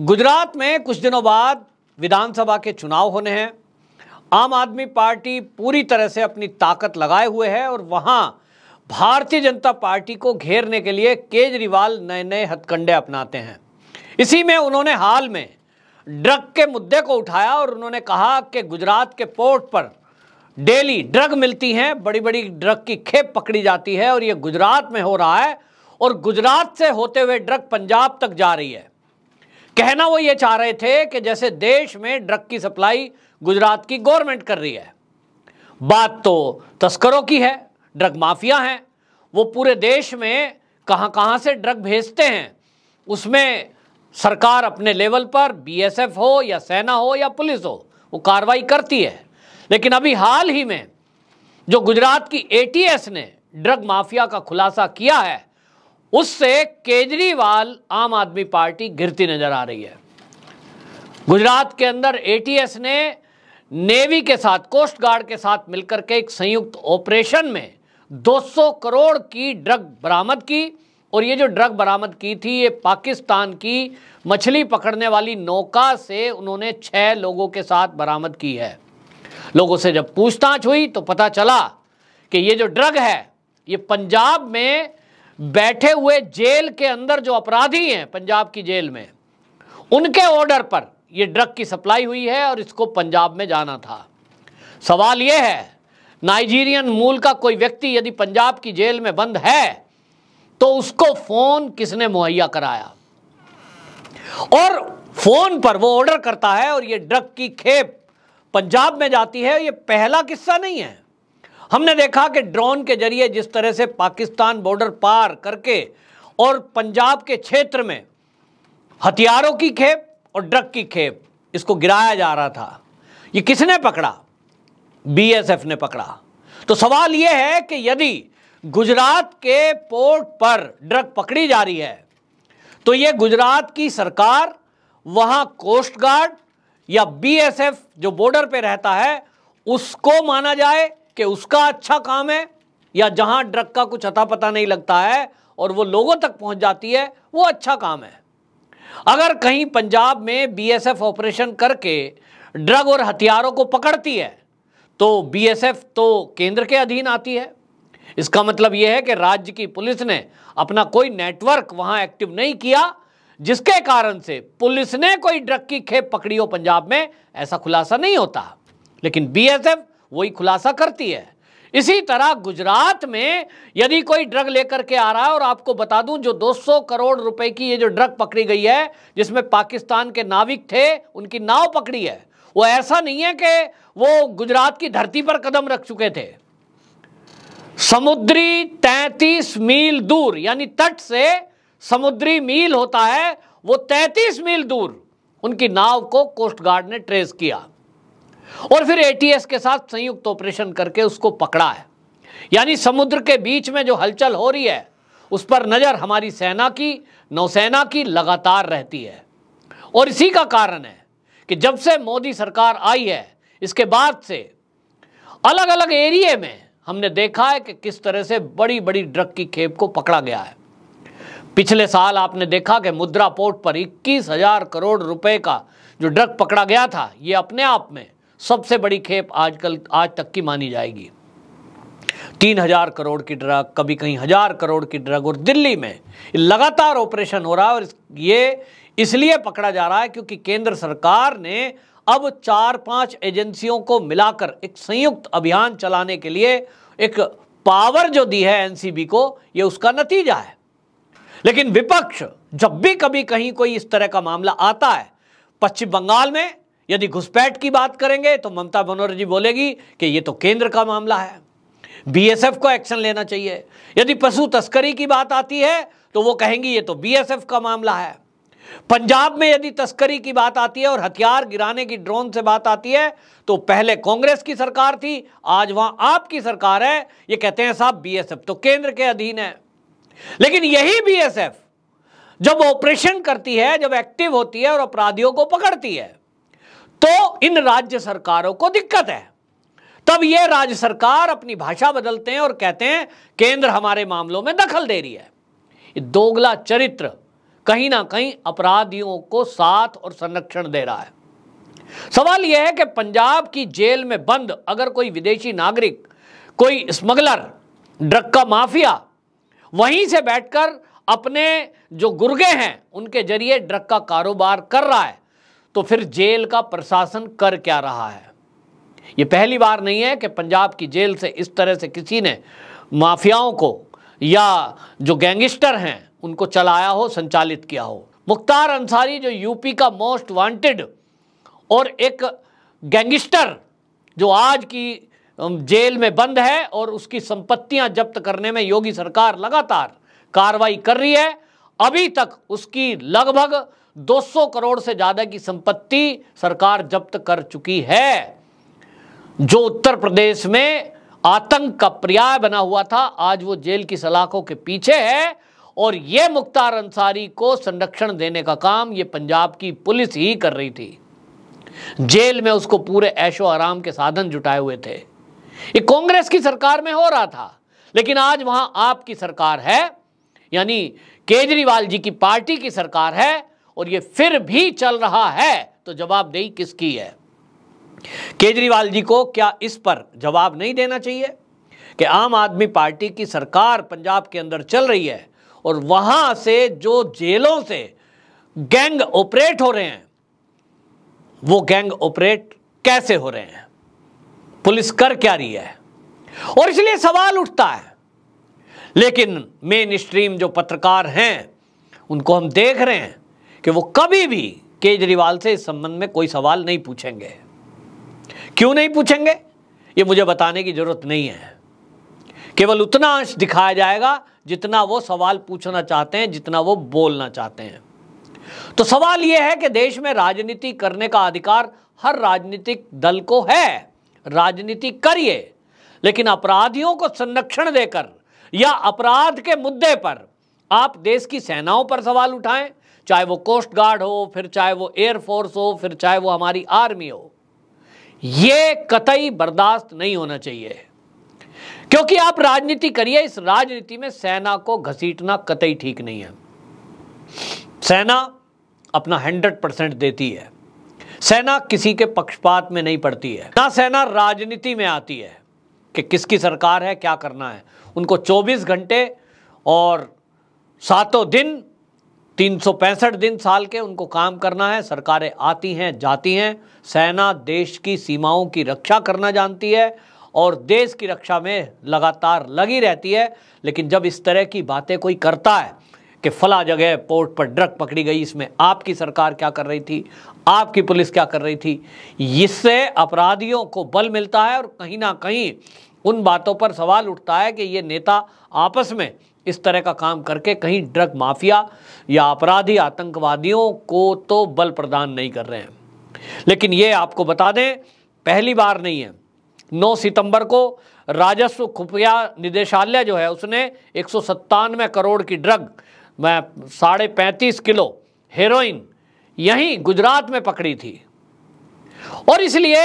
गुजरात में कुछ दिनों बाद विधानसभा के चुनाव होने हैं आम आदमी पार्टी पूरी तरह से अपनी ताकत लगाए हुए है और वहां भारतीय जनता पार्टी को घेरने के लिए केजरीवाल नए नए हथकंडे अपनाते हैं इसी में उन्होंने हाल में ड्रग के मुद्दे को उठाया और उन्होंने कहा कि गुजरात के पोर्ट पर डेली ड्रग मिलती हैं बड़ी बड़ी ड्रग की खेप पकड़ी जाती है और ये गुजरात में हो रहा है और गुजरात से होते हुए ड्रग पंजाब तक जा रही है कहना वो ये चाह रहे थे कि जैसे देश में ड्रग की सप्लाई गुजरात की गवर्नमेंट कर रही है बात तो तस्करों की है ड्रग माफिया हैं वो पूरे देश में कहाँ कहाँ से ड्रग भेजते हैं उसमें सरकार अपने लेवल पर बीएसएफ हो या सेना हो या पुलिस हो वो कार्रवाई करती है लेकिन अभी हाल ही में जो गुजरात की एटीएस ने ड्रग माफिया का खुलासा किया है उससे केजरीवाल आम आदमी पार्टी गिरती नजर आ रही है गुजरात के अंदर एटीएस ने नेवी के साथ कोस्ट गार्ड के साथ मिलकर के एक संयुक्त ऑपरेशन में 200 करोड़ की ड्रग बरामद की और ये जो ड्रग बरामद की थी ये पाकिस्तान की मछली पकड़ने वाली नौका से उन्होंने छह लोगों के साथ बरामद की है लोगों से जब पूछताछ हुई तो पता चला कि ये जो ड्रग है ये पंजाब में बैठे हुए जेल के अंदर जो अपराधी हैं पंजाब की जेल में उनके ऑर्डर पर यह ड्रग की सप्लाई हुई है और इसको पंजाब में जाना था सवाल यह है नाइजीरियन मूल का कोई व्यक्ति यदि पंजाब की जेल में बंद है तो उसको फोन किसने मुहैया कराया और फोन पर वो ऑर्डर करता है और ये ड्रग की खेप पंजाब में जाती है ये पहला किस्सा नहीं है हमने देखा कि ड्रोन के जरिए जिस तरह से पाकिस्तान बॉर्डर पार करके और पंजाब के क्षेत्र में हथियारों की खेप और ड्रग की खेप इसको गिराया जा रहा था ये किसने पकड़ा बीएसएफ ने पकड़ा तो सवाल यह है कि यदि गुजरात के पोर्ट पर ड्रग पकड़ी जा रही है तो यह गुजरात की सरकार वहां कोस्ट गार्ड या बीएसएफ जो बॉर्डर पे रहता है उसको माना जाए कि उसका अच्छा काम है या जहां ड्रग का कुछ अता पता नहीं लगता है और वो लोगों तक पहुंच जाती है वो अच्छा काम है अगर कहीं पंजाब में बीएसएफ ऑपरेशन करके ड्रग और हथियारों को पकड़ती है तो बीएसएफ तो केंद्र के अधीन आती है इसका मतलब यह है कि राज्य की पुलिस ने अपना कोई नेटवर्क वहां एक्टिव नहीं किया जिसके कारण से पुलिस ने कोई ड्रग की खेप पकड़ी हो पंजाब में ऐसा खुलासा नहीं होता लेकिन बीएसएफ वही खुलासा करती है इसी तरह गुजरात में यदि कोई ड्रग लेकर के आ रहा है और आपको बता दूं जो 200 करोड़ रुपए की ये जो ड्रग पकड़ी गई है जिसमें पाकिस्तान के नाविक थे उनकी नाव पकड़ी है वो ऐसा नहीं है कि वो गुजरात की धरती पर कदम रख चुके थे समुद्री तैतीस मील दूर यानी तट से समुद्री मील होता है वो तैतीस मील दूर उनकी नाव को कोस्ट गार्ड ने ट्रेस किया और फिर एटीएस के साथ संयुक्त ऑपरेशन करके उसको पकड़ा है यानी समुद्र के बीच में जो हलचल हो रही है उस पर नज़र हमारी सेना की नौसेना की लगातार रहती है और इसी का कारण है कि जब से मोदी सरकार आई है इसके बाद से अलग अलग एरिए में हमने देखा है कि किस तरह से बड़ी बड़ी ड्रग की खेप को पकड़ा गया है पिछले साल आपने देखा कि मुद्रा पोर्ट पर इक्कीस हजार करोड़ रुपए का जो ड्रग पकड़ा गया था यह अपने आप में सबसे बड़ी खेप आजकल आज तक की मानी जाएगी तीन हजार करोड़ की ड्रग कभी कहीं हजार करोड़ की ड्रग और दिल्ली में लगातार ऑपरेशन हो रहा है और ये इसलिए पकड़ा जा रहा है क्योंकि केंद्र सरकार ने अब चार पांच एजेंसियों को मिलाकर एक संयुक्त अभियान चलाने के लिए एक पावर जो दी है एनसीबी को ये उसका नतीजा है लेकिन विपक्ष जब भी कभी कहीं कोई इस तरह का मामला आता है पश्चिम बंगाल में यदि घुसपैठ की बात करेंगे तो ममता बनर्जी बोलेगी कि ये तो केंद्र का मामला है बीएसएफ को एक्शन लेना चाहिए यदि पशु तस्करी की बात आती है तो वो कहेंगी ये तो बीएसएफ का मामला है पंजाब में यदि तस्करी की बात आती है और हथियार गिराने की ड्रोन से बात आती है तो पहले कांग्रेस की सरकार थी आज वहां आपकी सरकार है ये कहते हैं साहब बीएसएफ तो केंद्र के अधीन है लेकिन यही बीएसएफ जब ऑपरेशन करती है जब एक्टिव होती है और अपराधियों को पकड़ती है तो इन राज्य सरकारों को दिक्कत है तब ये राज्य सरकार अपनी भाषा बदलते हैं और कहते हैं केंद्र हमारे मामलों में दखल दे रही है दोगला चरित्र कहीं ना कहीं अपराधियों को साथ और संरक्षण दे रहा है सवाल यह है कि पंजाब की जेल में बंद अगर कोई विदेशी नागरिक कोई स्मगलर ड्रग का माफिया वहीं से बैठकर अपने जो गुर्गे हैं उनके जरिए ड्रग का कारोबार कर रहा है तो फिर जेल का प्रशासन कर क्या रहा है यह पहली बार नहीं है कि पंजाब की जेल से इस तरह से किसी ने माफियाओं को या जो गैंगस्टर हैं उनको चलाया हो संचालित किया हो मुख्तार अंसारी जो यूपी का मोस्ट वांटेड और एक गैंगस्टर जो आज की जेल में बंद है और उसकी संपत्तियां जब्त करने में योगी सरकार लगातार कार्रवाई कर रही है अभी तक उसकी लगभग 200 करोड़ से ज़्यादा की संपत्ति सरकार जब्त कर चुकी है जो उत्तर प्रदेश में आतंक का पर्याय बना हुआ था आज वो जेल की सलाखों के पीछे है और ये मुख्तार अंसारी को संरक्षण देने का काम ये पंजाब की पुलिस ही कर रही थी जेल में उसको पूरे ऐशो आराम के साधन जुटाए हुए थे ये कांग्रेस की सरकार में हो रहा था लेकिन आज वहां आपकी सरकार है यानी केजरीवाल जी की पार्टी की सरकार है और ये फिर भी चल रहा है तो जवाबदेही किसकी है केजरीवाल जी को क्या इस पर जवाब नहीं देना चाहिए कि आम आदमी पार्टी की सरकार पंजाब के अंदर चल रही है और वहां से जो जेलों से गैंग ऑपरेट हो रहे हैं वो गैंग ऑपरेट कैसे हो रहे हैं पुलिस कर क्या रही है और इसलिए सवाल उठता है लेकिन मेन स्ट्रीम जो पत्रकार हैं उनको हम देख रहे हैं कि वो कभी भी केजरीवाल से इस संबंध में कोई सवाल नहीं पूछेंगे क्यों नहीं पूछेंगे ये मुझे बताने की जरूरत नहीं है केवल उतना अंश दिखाया जाएगा जितना वो सवाल पूछना चाहते हैं जितना वो बोलना चाहते हैं तो सवाल यह है कि देश में राजनीति करने का अधिकार हर राजनीतिक दल को है राजनीति करिए लेकिन अपराधियों को संरक्षण देकर या अपराध के मुद्दे पर आप देश की सेनाओं पर सवाल उठाएं चाहे वो कोस्ट गार्ड हो फिर चाहे वो एयरफोर्स हो फिर चाहे वो हमारी आर्मी हो ये कतई बर्दाश्त नहीं होना चाहिए क्योंकि आप राजनीति करिए इस राजनीति में सेना को घसीटना कतई ठीक नहीं है सेना अपना हंड्रेड परसेंट देती है सेना किसी के पक्षपात में नहीं पड़ती है ना सेना राजनीति में आती है कि किसकी सरकार है क्या करना है उनको 24 घंटे और सातों दिन तीन दिन साल के उनको काम करना है सरकारें आती हैं जाती हैं सेना देश की सीमाओं की रक्षा करना जानती है और देश की रक्षा में लगातार लगी रहती है लेकिन जब इस तरह की बातें कोई करता है कि फला जगह पोर्ट पर ड्रग पकड़ी गई इसमें आपकी सरकार क्या कर रही थी आपकी पुलिस क्या कर रही थी इससे अपराधियों को बल मिलता है और कहीं ना कहीं उन बातों पर सवाल उठता है कि ये नेता आपस में इस तरह का काम करके कहीं ड्रग माफिया या अपराधी आतंकवादियों को तो बल प्रदान नहीं कर रहे हैं लेकिन ये आपको बता दें पहली बार नहीं है 9 सितंबर को राजस्व खुफिया निदेशालय जो है उसने एक करोड़ की ड्रग में साढ़े पैंतीस किलो हेरोइन यहीं गुजरात में पकड़ी थी और इसलिए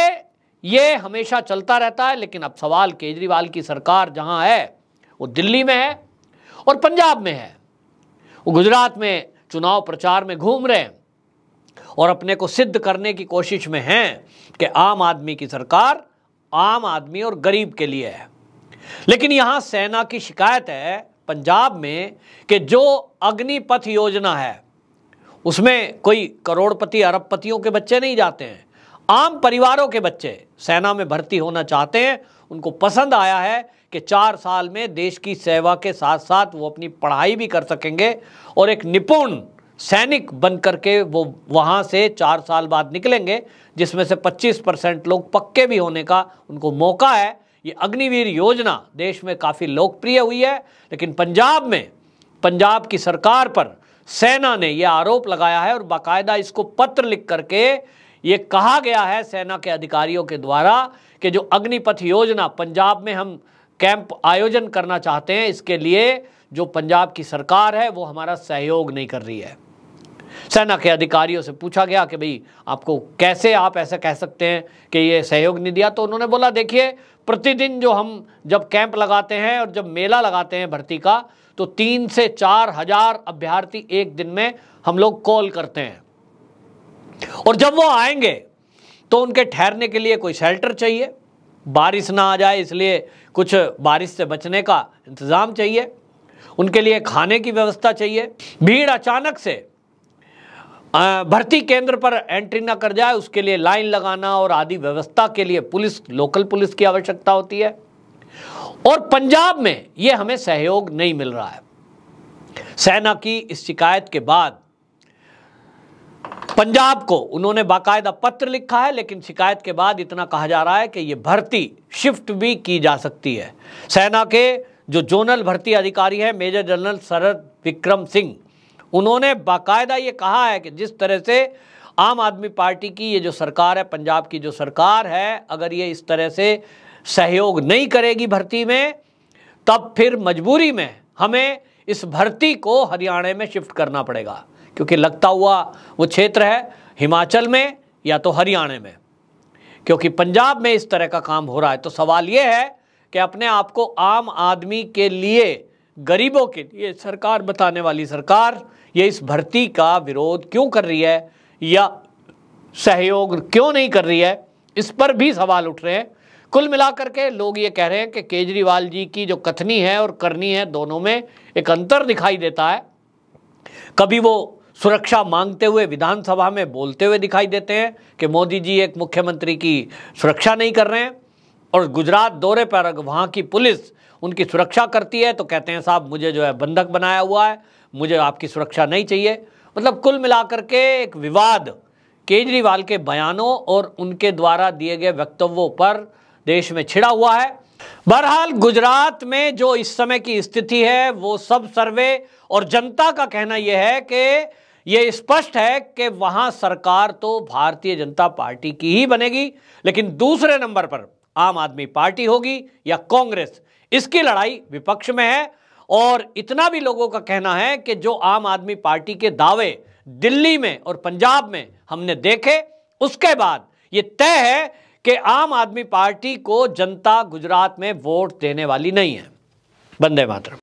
ये हमेशा चलता रहता है लेकिन अब सवाल केजरीवाल की सरकार जहां है वो दिल्ली में है और पंजाब में है वो गुजरात में चुनाव प्रचार में घूम रहे हैं और अपने को सिद्ध करने की कोशिश में हैं कि आम आदमी की सरकार आम आदमी और गरीब के लिए है लेकिन यहाँ सेना की शिकायत है पंजाब में कि जो अग्निपथ योजना है उसमें कोई करोड़पति अरबपतियों के बच्चे नहीं जाते हैं आम परिवारों के बच्चे सेना में भर्ती होना चाहते हैं उनको पसंद आया है कि चार साल में देश की सेवा के साथ साथ वो अपनी पढ़ाई भी कर सकेंगे और एक निपुण सैनिक बन करके वो वहाँ से चार साल बाद निकलेंगे जिसमें से 25 परसेंट लोग पक्के भी होने का उनको मौका है ये अग्निवीर योजना देश में काफ़ी लोकप्रिय हुई है लेकिन पंजाब में पंजाब की सरकार पर सेना ने यह आरोप लगाया है और बाकायदा इसको पत्र लिख करके ये कहा गया है सेना के अधिकारियों के द्वारा कि जो अग्निपथ योजना पंजाब में हम कैंप आयोजन करना चाहते हैं इसके लिए जो पंजाब की सरकार है वो हमारा सहयोग नहीं कर रही है सेना के अधिकारियों से पूछा गया कि भाई आपको कैसे आप ऐसा कह सकते हैं कि ये सहयोग नहीं दिया तो उन्होंने बोला देखिए प्रतिदिन जो हम जब कैंप लगाते हैं और जब मेला लगाते हैं भर्ती का तो तीन से चार हजार अभ्यर्थी एक दिन में हम लोग कॉल करते हैं और जब वो आएंगे तो उनके ठहरने के लिए कोई शेल्टर चाहिए बारिश ना आ जाए इसलिए कुछ बारिश से बचने का इंतज़ाम चाहिए उनके लिए खाने की व्यवस्था चाहिए भीड़ अचानक से भर्ती केंद्र पर एंट्री ना कर जाए उसके लिए लाइन लगाना और आदि व्यवस्था के लिए पुलिस लोकल पुलिस की आवश्यकता होती है और पंजाब में ये हमें सहयोग नहीं मिल रहा है सेना की इस शिकायत के बाद पंजाब को उन्होंने बाकायदा पत्र लिखा है लेकिन शिकायत के बाद इतना कहा जा रहा है कि ये भर्ती शिफ्ट भी की जा सकती है सेना के जो जोनल भर्ती अधिकारी है मेजर जनरल शरद विक्रम सिंह उन्होंने बाकायदा ये कहा है कि जिस तरह से आम आदमी पार्टी की ये जो सरकार है पंजाब की जो सरकार है अगर ये इस तरह से सहयोग नहीं करेगी भर्ती में तब फिर मजबूरी में हमें इस भर्ती को हरियाणा में शिफ्ट करना पड़ेगा क्योंकि लगता हुआ वो क्षेत्र है हिमाचल में या तो हरियाणा में क्योंकि पंजाब में इस तरह का काम हो रहा है तो सवाल ये है कि अपने आप को आम आदमी के लिए गरीबों के लिए सरकार बताने वाली सरकार ये इस भर्ती का विरोध क्यों कर रही है या सहयोग क्यों नहीं कर रही है इस पर भी सवाल उठ रहे हैं कुल मिलाकर के लोग ये कह रहे हैं कि केजरीवाल जी की जो कथनी है और करनी है दोनों में एक अंतर दिखाई देता है कभी वो सुरक्षा मांगते हुए विधानसभा में बोलते हुए दिखाई देते हैं कि मोदी जी एक मुख्यमंत्री की सुरक्षा नहीं कर रहे हैं और गुजरात दौरे पर वहाँ की पुलिस उनकी सुरक्षा करती है तो कहते हैं साहब मुझे जो है बंधक बनाया हुआ है मुझे आपकी सुरक्षा नहीं चाहिए मतलब कुल मिलाकर के एक विवाद केजरीवाल के बयानों और उनके द्वारा दिए गए वक्तव्यों पर देश में छिड़ा हुआ है बहरहाल गुजरात में जो इस समय की स्थिति है वो सब सर्वे और जनता का कहना यह है कि ये स्पष्ट है कि वहां सरकार तो भारतीय जनता पार्टी की ही बनेगी लेकिन दूसरे नंबर पर आम आदमी पार्टी होगी या कांग्रेस इसकी लड़ाई विपक्ष में है और इतना भी लोगों का कहना है कि जो आम आदमी पार्टी के दावे दिल्ली में और पंजाब में हमने देखे उसके बाद यह तय है कि आम आदमी पार्टी को जनता गुजरात में वोट देने वाली नहीं है बंदे मातरम